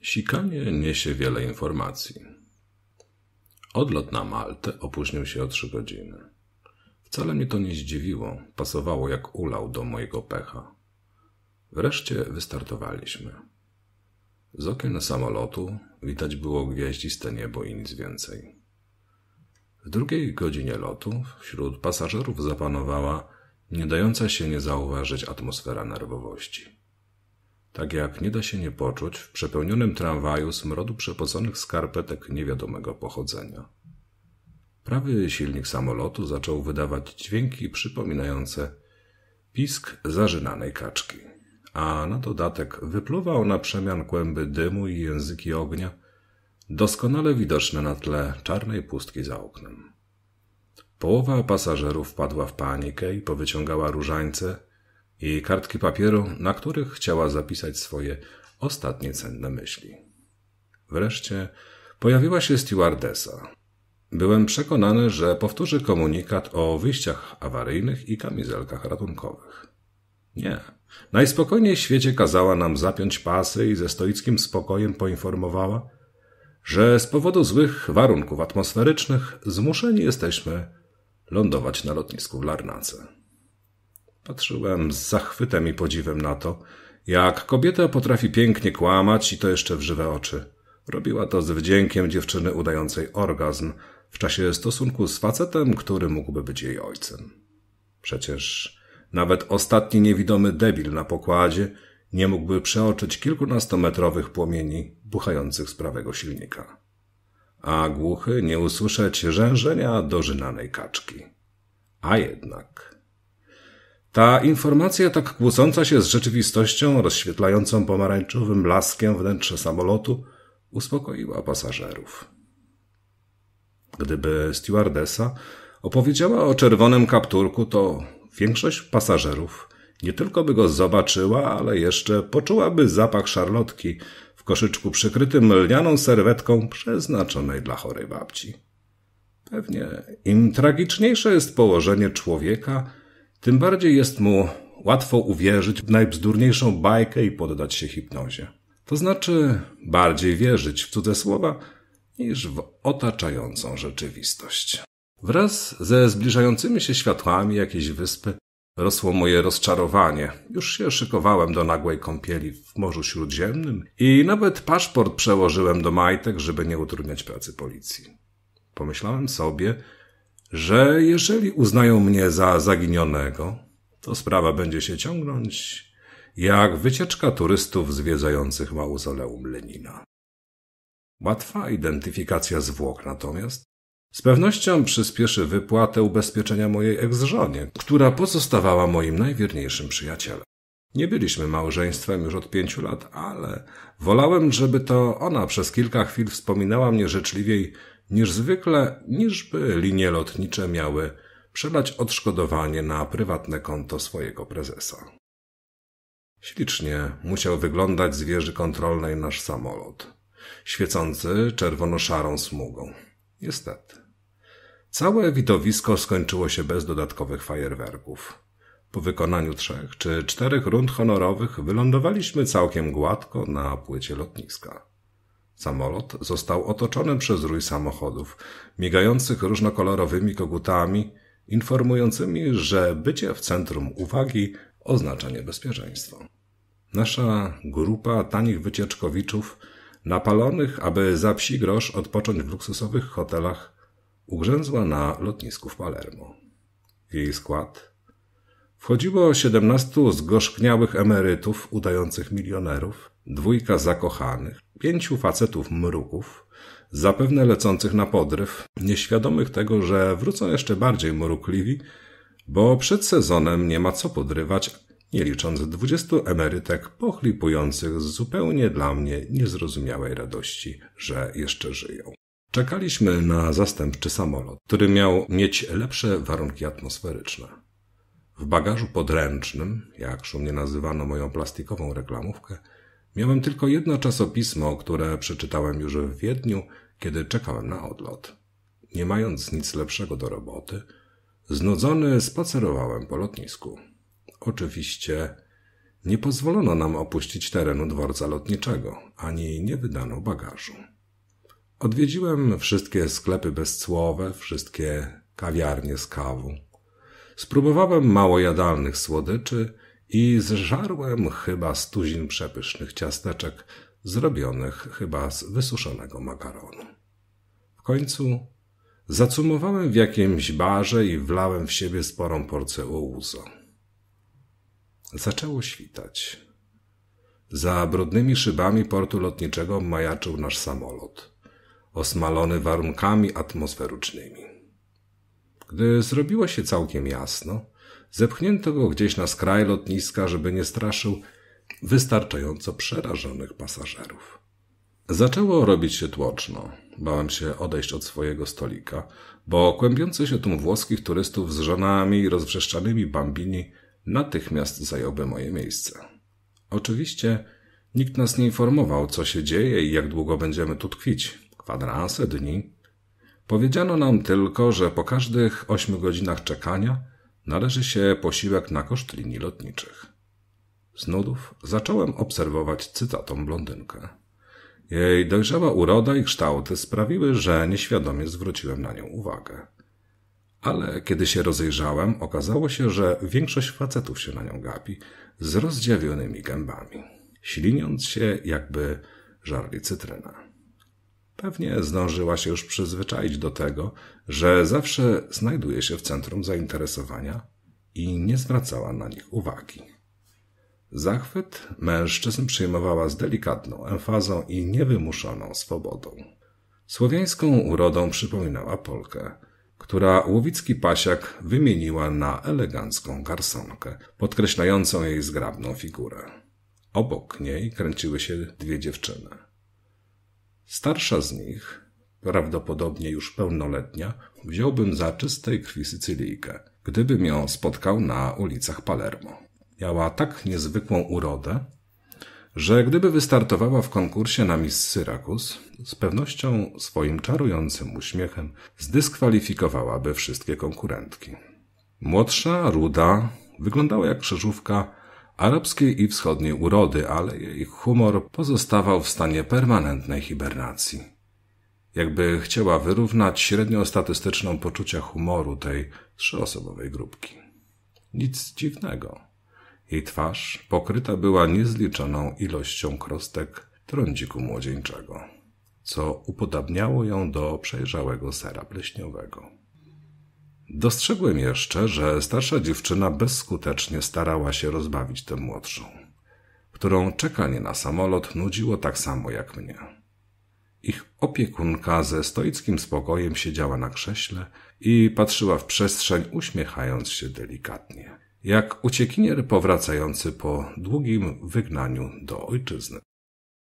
Sikanie niesie wiele informacji. Odlot na Maltę opóźnił się o trzy godziny. Wcale mnie to nie zdziwiło, pasowało jak ulał do mojego pecha. Wreszcie wystartowaliśmy. Z okien samolotu widać było gwiaździste niebo i nic więcej. W drugiej godzinie lotu wśród pasażerów zapanowała nie dająca się nie zauważyć atmosfera nerwowości tak jak nie da się nie poczuć w przepełnionym tramwaju smrodu przepoconych skarpetek niewiadomego pochodzenia. Prawy silnik samolotu zaczął wydawać dźwięki przypominające pisk zarzynanej kaczki, a na dodatek wypluwał na przemian kłęby dymu i języki ognia, doskonale widoczne na tle czarnej pustki za oknem. Połowa pasażerów wpadła w panikę i powyciągała różańce, i kartki papieru, na których chciała zapisać swoje ostatnie cenne myśli. Wreszcie pojawiła się stewardesa. Byłem przekonany, że powtórzy komunikat o wyjściach awaryjnych i kamizelkach ratunkowych. Nie. Najspokojniej w świecie kazała nam zapiąć pasy i ze stoickim spokojem poinformowała, że z powodu złych warunków atmosferycznych zmuszeni jesteśmy lądować na lotnisku w Larnace. Patrzyłem z zachwytem i podziwem na to, jak kobieta potrafi pięknie kłamać i to jeszcze w żywe oczy. Robiła to z wdziękiem dziewczyny udającej orgazm w czasie stosunku z facetem, który mógłby być jej ojcem. Przecież nawet ostatni niewidomy debil na pokładzie nie mógłby przeoczyć kilkunastometrowych płomieni buchających z prawego silnika. A głuchy nie usłyszeć rzężenia dożynanej kaczki. A jednak... Ta informacja tak kłócąca się z rzeczywistością, rozświetlającą pomarańczowym blaskiem wnętrze samolotu, uspokoiła pasażerów. Gdyby stewardesa opowiedziała o czerwonym kapturku, to większość pasażerów nie tylko by go zobaczyła, ale jeszcze poczułaby zapach szarlotki w koszyczku przykrytym lnianą serwetką przeznaczonej dla chorej babci. Pewnie im tragiczniejsze jest położenie człowieka, tym bardziej jest mu łatwo uwierzyć w najbzdurniejszą bajkę i poddać się hipnozie. To znaczy bardziej wierzyć w cudze słowa niż w otaczającą rzeczywistość. Wraz ze zbliżającymi się światłami jakiejś wyspy rosło moje rozczarowanie. Już się szykowałem do nagłej kąpieli w Morzu Śródziemnym i nawet paszport przełożyłem do majtek, żeby nie utrudniać pracy policji. Pomyślałem sobie, że jeżeli uznają mnie za zaginionego, to sprawa będzie się ciągnąć jak wycieczka turystów zwiedzających mauzoleum Lenina. Łatwa identyfikacja zwłok natomiast z pewnością przyspieszy wypłatę ubezpieczenia mojej eks żonie która pozostawała moim najwierniejszym przyjacielem. Nie byliśmy małżeństwem już od pięciu lat, ale wolałem, żeby to ona przez kilka chwil wspominała mnie życzliwiej niż zwykle, niżby linie lotnicze miały przelać odszkodowanie na prywatne konto swojego prezesa. Ślicznie musiał wyglądać z wieży kontrolnej nasz samolot, świecący czerwono-szarą smugą. Niestety. Całe widowisko skończyło się bez dodatkowych fajerwerków. Po wykonaniu trzech czy czterech rund honorowych wylądowaliśmy całkiem gładko na płycie lotniska. Samolot został otoczony przez rój samochodów, migających różnokolorowymi kogutami, informującymi, że bycie w centrum uwagi oznacza niebezpieczeństwo. Nasza grupa tanich wycieczkowiczów, napalonych, aby za psi grosz odpocząć w luksusowych hotelach, ugrzęzła na lotnisku w Palermo. Jej skład wchodziło 17 zgorzkniałych emerytów udających milionerów, dwójka zakochanych, Pięciu facetów mruków, zapewne lecących na podryw, nieświadomych tego, że wrócą jeszcze bardziej mrukliwi, bo przed sezonem nie ma co podrywać, nie licząc dwudziestu emerytek pochlipujących z zupełnie dla mnie niezrozumiałej radości, że jeszcze żyją. Czekaliśmy na zastępczy samolot, który miał mieć lepsze warunki atmosferyczne. W bagażu podręcznym, jak szumnie nazywano moją plastikową reklamówkę, Miałem tylko jedno czasopismo, które przeczytałem już w Wiedniu, kiedy czekałem na odlot. Nie mając nic lepszego do roboty, znudzony spacerowałem po lotnisku. Oczywiście nie pozwolono nam opuścić terenu dworca lotniczego, ani nie wydano bagażu. Odwiedziłem wszystkie sklepy bezcłowe, wszystkie kawiarnie z kawą. Spróbowałem mało jadalnych słodyczy – i zżarłem chyba stuzin przepysznych ciasteczek, zrobionych chyba z wysuszonego makaronu. W końcu zacumowałem w jakimś barze i wlałem w siebie sporą porcję ouzo. Zaczęło świtać. Za brudnymi szybami portu lotniczego majaczył nasz samolot, osmalony warunkami atmosferycznymi. Gdy zrobiło się całkiem jasno, Zepchnięto go gdzieś na skraj lotniska, żeby nie straszył wystarczająco przerażonych pasażerów. Zaczęło robić się tłoczno. Bałem się odejść od swojego stolika, bo kłębiący się tłum włoskich turystów z żonami i rozwrzeszczanymi bambini natychmiast zająłby moje miejsce. Oczywiście nikt nas nie informował, co się dzieje i jak długo będziemy tu tkwić. Kwadranse dni. Powiedziano nam tylko, że po każdych ośmiu godzinach czekania należy się posiłek na koszt linii lotniczych. Z nudów zacząłem obserwować cytatą blondynkę. Jej dojrzała uroda i kształty sprawiły, że nieświadomie zwróciłem na nią uwagę. Ale kiedy się rozejrzałem, okazało się, że większość facetów się na nią gapi z rozdziawionymi gębami, śliniąc się jakby żarli cytryna. Pewnie zdążyła się już przyzwyczaić do tego, że zawsze znajduje się w centrum zainteresowania i nie zwracała na nich uwagi. Zachwyt mężczyzn przyjmowała z delikatną emfazą i niewymuszoną swobodą. Słowiańską urodą przypominała Polkę, która łowicki pasiak wymieniła na elegancką garsonkę, podkreślającą jej zgrabną figurę. Obok niej kręciły się dwie dziewczyny. Starsza z nich, prawdopodobnie już pełnoletnia, wziąłbym za czystej krwi Sycylijkę, gdybym ją spotkał na ulicach Palermo. Miała tak niezwykłą urodę, że gdyby wystartowała w konkursie na Miss Syrakus, z pewnością swoim czarującym uśmiechem zdyskwalifikowałaby wszystkie konkurentki. Młodsza, ruda, wyglądała jak krzyżówka arabskiej i wschodniej urody, ale jej humor pozostawał w stanie permanentnej hibernacji. Jakby chciała wyrównać średniostatystyczną poczucia humoru tej trzyosobowej grupki. Nic dziwnego. Jej twarz pokryta była niezliczoną ilością krostek trądziku młodzieńczego, co upodabniało ją do przejrzałego sera pleśniowego. Dostrzegłem jeszcze, że starsza dziewczyna bezskutecznie starała się rozbawić tę młodszą, którą czekanie na samolot nudziło tak samo jak mnie. Ich opiekunka ze stoickim spokojem siedziała na krześle i patrzyła w przestrzeń, uśmiechając się delikatnie, jak uciekinier powracający po długim wygnaniu do ojczyzny.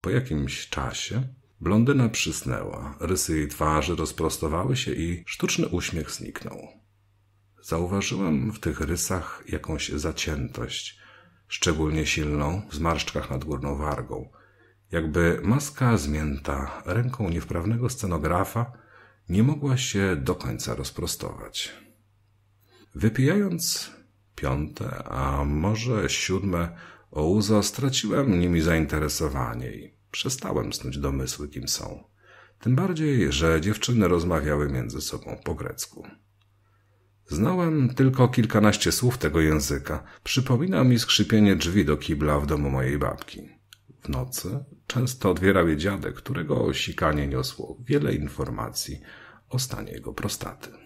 Po jakimś czasie blondyna przysnęła, rysy jej twarzy rozprostowały się i sztuczny uśmiech zniknął. Zauważyłem w tych rysach jakąś zaciętość, szczególnie silną w zmarszczkach nad górną wargą. Jakby maska zmięta ręką niewprawnego scenografa nie mogła się do końca rozprostować. Wypijając piąte, a może siódme ouzo, straciłem nimi zainteresowanie i przestałem snuć domysły, kim są. Tym bardziej, że dziewczyny rozmawiały między sobą po grecku. Znałem tylko kilkanaście słów tego języka. Przypomina mi skrzypienie drzwi do kibla w domu mojej babki. W nocy często odwierał je dziadek, którego sikanie niosło wiele informacji o stanie jego prostaty.